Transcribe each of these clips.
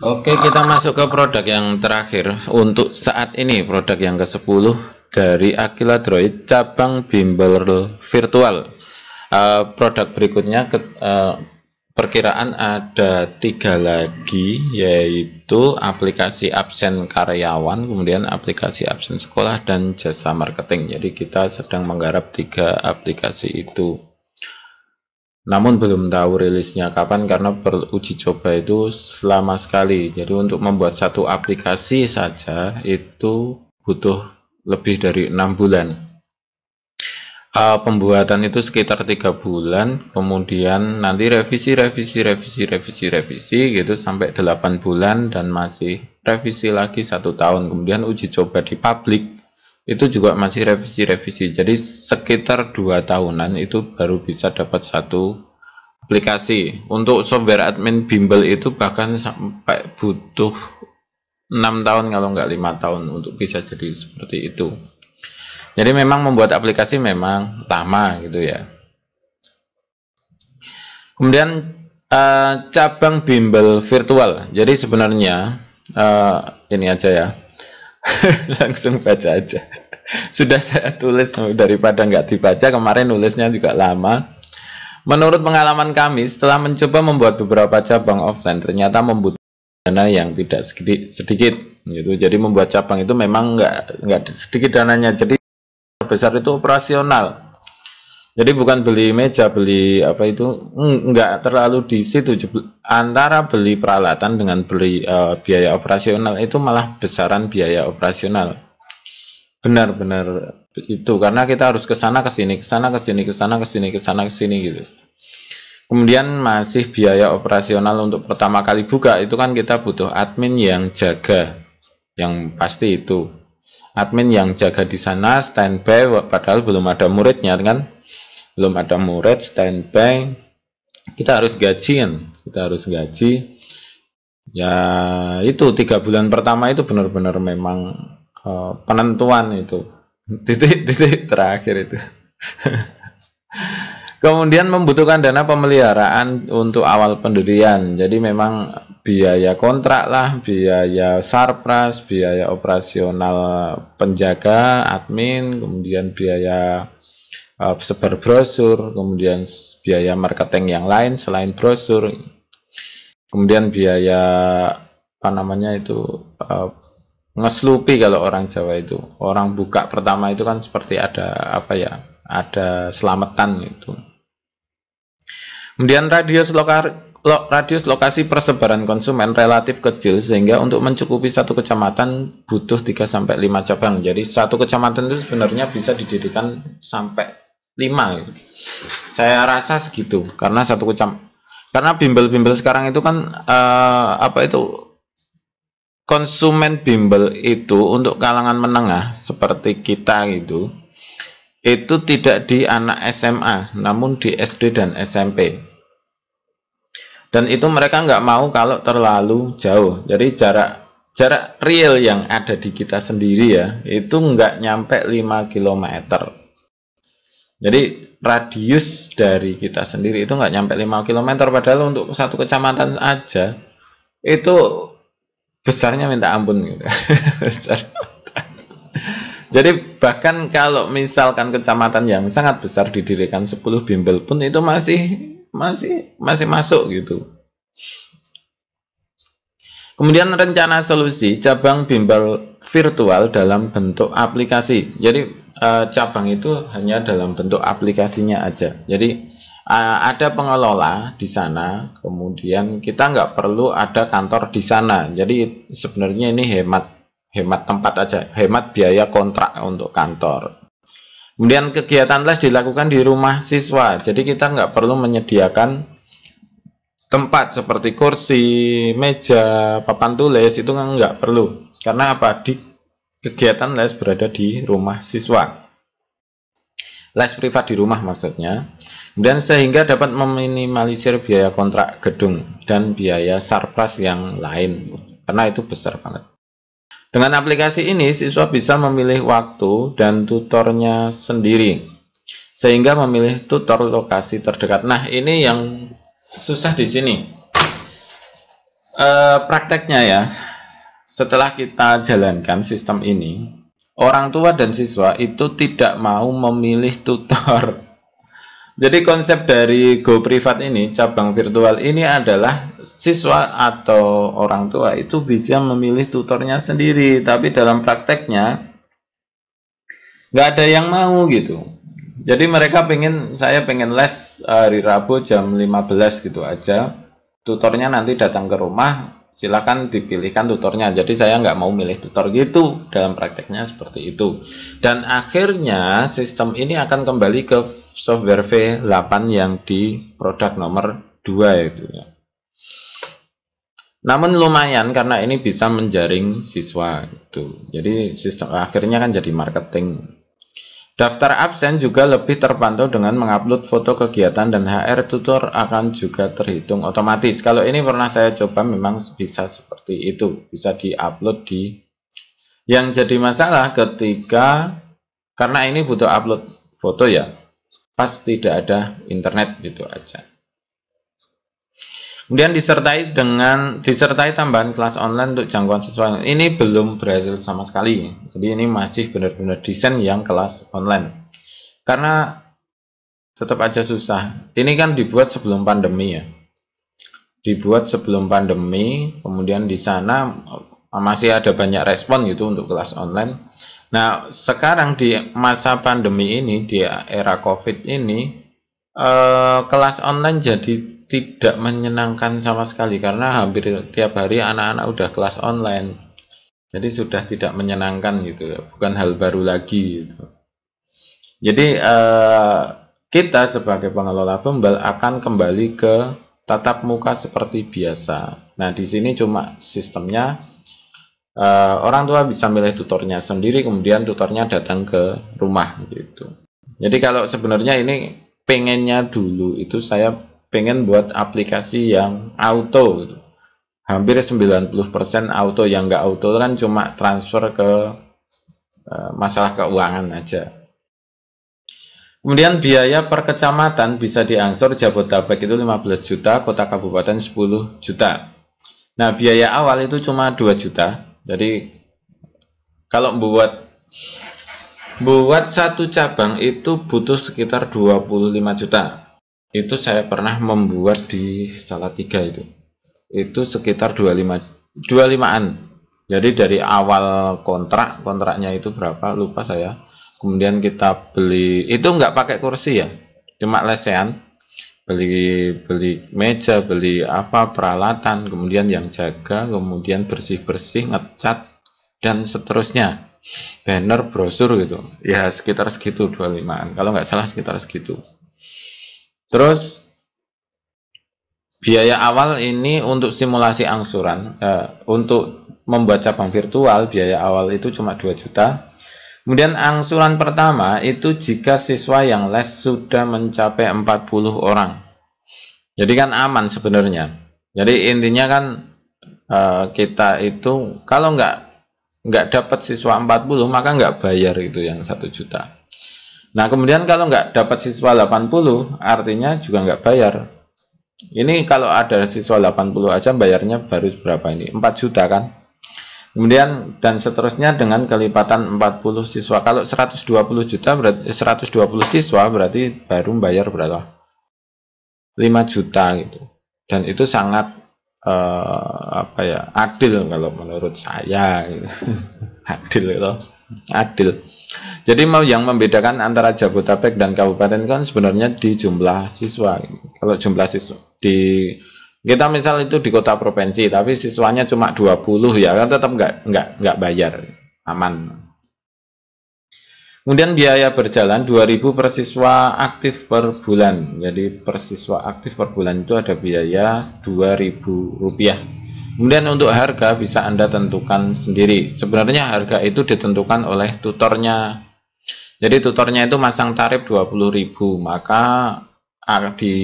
Oke, kita masuk ke produk yang terakhir. Untuk saat ini, produk yang ke-10 dari Akila Droid cabang bimbel virtual. Uh, produk berikutnya ke, uh, perkiraan ada tiga lagi yaitu aplikasi absen karyawan kemudian aplikasi absen sekolah dan jasa marketing jadi kita sedang menggarap tiga aplikasi itu namun belum tahu rilisnya kapan karena uji coba itu selama sekali jadi untuk membuat satu aplikasi saja itu butuh lebih dari enam bulan uh, pembuatan itu sekitar tiga bulan kemudian nanti revisi revisi revisi revisi revisi gitu sampai 8 bulan dan masih revisi lagi satu tahun kemudian uji coba di publik itu juga masih revisi-revisi jadi sekitar dua tahunan itu baru bisa dapat satu aplikasi untuk software admin bimbel itu bahkan sampai butuh enam tahun kalau nggak lima tahun untuk bisa jadi seperti itu jadi memang membuat aplikasi memang lama gitu ya kemudian eh, cabang bimbel virtual jadi sebenarnya eh, ini aja ya langsung baca aja sudah saya tulis oh, daripada nggak dibaca kemarin nulisnya juga lama menurut pengalaman kami setelah mencoba membuat beberapa cabang offline ternyata membutuhkan dana yang tidak sedikit, sedikit gitu jadi membuat cabang itu memang nggak nggak sedikit dananya jadi besar itu operasional jadi bukan beli meja, beli apa itu enggak terlalu di situ. Antara beli peralatan dengan beli uh, biaya operasional itu malah besaran biaya operasional. Benar-benar itu karena kita harus ke sana ke sini, ke sana ke sini, ke sana ke sini, ke sana ke sini gitu. Kemudian masih biaya operasional untuk pertama kali buka itu kan kita butuh admin yang jaga. Yang pasti itu. Admin yang jaga di sana standby padahal belum ada muridnya kan belum ada murid standby kita harus gajian kita harus gaji ya itu tiga bulan pertama itu benar-benar memang uh, penentuan itu titik-titik terakhir itu kemudian membutuhkan dana pemeliharaan untuk awal pendirian jadi memang biaya kontrak lah biaya sarpras biaya operasional penjaga admin kemudian biaya uh, sebar brosur, kemudian biaya marketing yang lain selain brosur, kemudian biaya apa namanya itu uh, ngeslupi kalau orang Jawa itu orang buka pertama itu kan seperti ada apa ya ada selamatan itu. Kemudian radius lo, radius lokasi persebaran konsumen relatif kecil sehingga untuk mencukupi satu kecamatan butuh 3 sampai 5 cabang. Jadi satu kecamatan itu sebenarnya bisa didirikan sampai lima gitu. saya rasa segitu karena satu kecam karena bimbel-bimbel sekarang itu kan uh, apa itu konsumen bimbel itu untuk kalangan menengah seperti kita gitu itu tidak di anak SMA namun di SD dan SMP dan itu mereka nggak mau kalau terlalu jauh jadi jarak jarak real yang ada di kita sendiri ya itu nggak nyampe 5 km jadi radius dari kita sendiri itu nggak nyampe 5 km padahal untuk satu kecamatan aja itu besarnya minta ampun gitu. Jadi bahkan kalau misalkan kecamatan yang sangat besar didirikan 10 bimbel pun itu masih masih masih masuk gitu. Kemudian rencana solusi cabang bimbel virtual dalam bentuk aplikasi. Jadi uh, cabang itu hanya dalam bentuk aplikasinya aja. Jadi uh, ada pengelola di sana, kemudian kita nggak perlu ada kantor di sana. Jadi sebenarnya ini hemat hemat tempat aja, hemat biaya kontrak untuk kantor. Kemudian kegiatan les dilakukan di rumah siswa, jadi kita nggak perlu menyediakan tempat seperti kursi, meja, papan tulis itu nggak perlu. Karena apa? Di Kegiatan les berada di rumah siswa. Les privat di rumah maksudnya. Dan sehingga dapat meminimalisir biaya kontrak gedung dan biaya sarpras yang lain. Karena itu besar banget. Dengan aplikasi ini, siswa bisa memilih waktu dan tutornya sendiri, sehingga memilih tutor lokasi terdekat. Nah, ini yang susah di sini. E, prakteknya ya, setelah kita jalankan sistem ini, orang tua dan siswa itu tidak mau memilih tutor. Jadi konsep dari Go Privat ini, cabang virtual ini adalah siswa atau orang tua itu bisa memilih tutornya sendiri, tapi dalam prakteknya nggak ada yang mau gitu. Jadi mereka pengen, saya pengen les hari Rabu jam 15 gitu aja, tutornya nanti datang ke rumah, silakan dipilihkan tutornya jadi saya nggak mau milih tutor gitu dalam prakteknya seperti itu dan akhirnya sistem ini akan kembali ke software V8 yang di produk nomor 2 itu ya namun lumayan karena ini bisa menjaring siswa itu jadi sistem akhirnya kan jadi marketing Daftar absen juga lebih terpantau dengan mengupload foto kegiatan dan HR tutor akan juga terhitung otomatis. Kalau ini pernah saya coba memang bisa seperti itu, bisa diupload di. Yang jadi masalah ketika karena ini butuh upload foto ya, pas tidak ada internet gitu aja. Kemudian disertai dengan disertai tambahan kelas online untuk jangkauan siswa. Ini belum berhasil sama sekali. Jadi ini masih benar-benar desain yang kelas online. Karena tetap aja susah. Ini kan dibuat sebelum pandemi ya. Dibuat sebelum pandemi, kemudian di sana eh, masih ada banyak respon gitu untuk kelas online. Nah, sekarang di masa pandemi ini, di era Covid ini, eh, kelas online jadi tidak menyenangkan sama sekali karena hampir tiap hari anak-anak udah kelas online jadi sudah tidak menyenangkan gitu ya, bukan hal baru lagi gitu jadi uh, kita sebagai pengelola pembel akan kembali ke tatap muka seperti biasa nah di sini cuma sistemnya uh, orang tua bisa milih tutornya sendiri kemudian tutornya datang ke rumah gitu jadi kalau sebenarnya ini pengennya dulu itu saya pengen buat aplikasi yang auto gitu. hampir 90% auto yang nggak auto kan cuma transfer ke e, masalah keuangan aja Kemudian biaya per kecamatan bisa diangsur Jabodetabek itu 15 juta, kota kabupaten 10 juta. Nah, biaya awal itu cuma 2 juta. Jadi kalau buat buat satu cabang itu butuh sekitar 25 juta itu saya pernah membuat di salah tiga itu itu sekitar 25 25an jadi dari awal kontrak kontraknya itu berapa lupa saya kemudian kita beli itu enggak pakai kursi ya cuma lesehan beli beli meja beli apa peralatan kemudian yang jaga kemudian bersih bersih ngecat dan seterusnya banner brosur gitu ya sekitar segitu 25an kalau nggak salah sekitar segitu Terus biaya awal ini untuk simulasi angsuran eh, untuk membuat cabang virtual biaya awal itu cuma 2 juta. Kemudian angsuran pertama itu jika siswa yang les sudah mencapai 40 orang. Jadi kan aman sebenarnya. Jadi intinya kan eh, kita itu kalau nggak nggak dapat siswa 40 maka nggak bayar itu yang satu juta. Nah, kemudian kalau nggak dapat siswa 80, artinya juga nggak bayar. Ini kalau ada siswa 80 aja bayarnya baru berapa ini? 4 juta kan? Kemudian dan seterusnya dengan kelipatan 40 siswa. Kalau 120 juta berarti 120 eh, siswa berarti baru bayar berapa? 5 juta gitu. Dan itu sangat eh, apa ya? adil kalau menurut saya gitu. adil loh. Gitu. Adil. Jadi mau yang membedakan antara Jabodetabek dan kabupaten kan sebenarnya di jumlah siswa. Kalau jumlah siswa di kita misal itu di kota provinsi tapi siswanya cuma 20 ya kan tetap nggak nggak nggak bayar aman. Kemudian biaya berjalan 2000 per siswa aktif per bulan. Jadi per siswa aktif per bulan itu ada biaya 2000 rupiah Kemudian untuk harga bisa Anda tentukan sendiri. Sebenarnya harga itu ditentukan oleh tutornya. Jadi tutornya itu masang tarif 20.000, maka di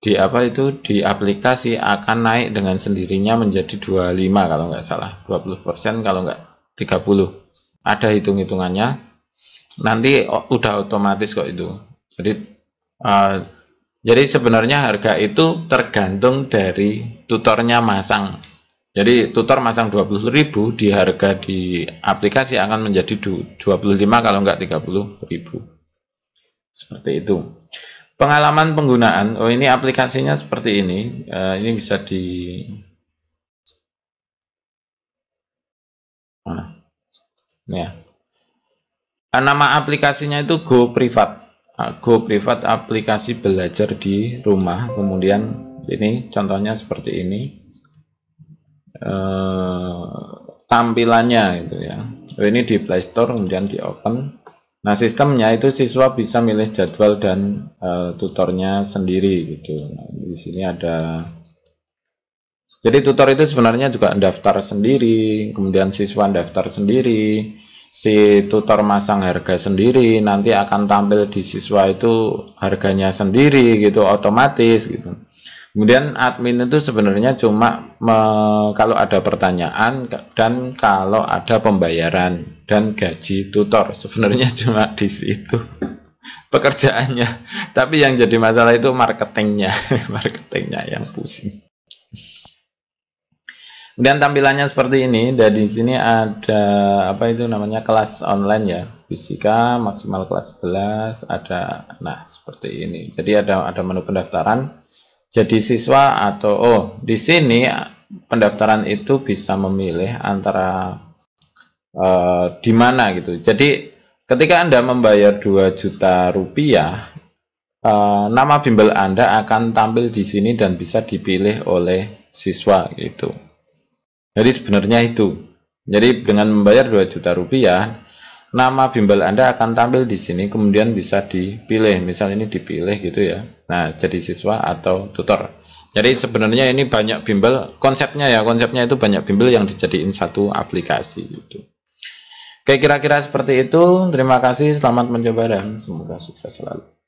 di apa itu di aplikasi akan naik dengan sendirinya menjadi 25 kalau nggak salah 20% kalau nggak 30 ada hitung-hitungannya nanti udah otomatis kok itu jadi jadi sebenarnya harga itu tergantung dari tutornya masang. Jadi tutor masang 20.000 di harga di aplikasi akan menjadi 25 kalau enggak 30.000. Seperti itu. Pengalaman penggunaan, oh ini aplikasinya seperti ini. Uh, ini bisa di mana? Ya. Nama aplikasinya itu Go Privat go privat aplikasi belajar di rumah kemudian ini contohnya seperti ini e, tampilannya itu ya ini di playstore kemudian di open nah sistemnya itu siswa bisa milih jadwal dan e, tutornya sendiri gitu nah, di sini ada jadi tutor itu sebenarnya juga daftar sendiri kemudian siswa daftar sendiri si tutor masang harga sendiri nanti akan tampil di siswa itu harganya sendiri gitu otomatis gitu kemudian admin itu sebenarnya cuma me, kalau ada pertanyaan dan kalau ada pembayaran dan gaji tutor sebenarnya cuma di situ pekerjaannya tapi yang jadi masalah itu marketingnya marketingnya yang pusing Kemudian tampilannya seperti ini. Dan di sini ada apa itu namanya kelas online ya. Fisika maksimal kelas 11 ada nah seperti ini. Jadi ada ada menu pendaftaran. Jadi siswa atau oh di sini pendaftaran itu bisa memilih antara uh, di mana gitu. Jadi ketika Anda membayar 2 juta rupiah Uh, nama bimbel Anda akan tampil di sini dan bisa dipilih oleh siswa gitu. Jadi sebenarnya itu. Jadi dengan membayar 2 juta rupiah, nama bimbel Anda akan tampil di sini, kemudian bisa dipilih. Misal ini dipilih gitu ya. Nah, jadi siswa atau tutor. Jadi sebenarnya ini banyak bimbel, konsepnya ya, konsepnya itu banyak bimbel yang dijadiin satu aplikasi gitu. Oke, kira-kira seperti itu. Terima kasih, selamat mencoba dan semoga sukses selalu.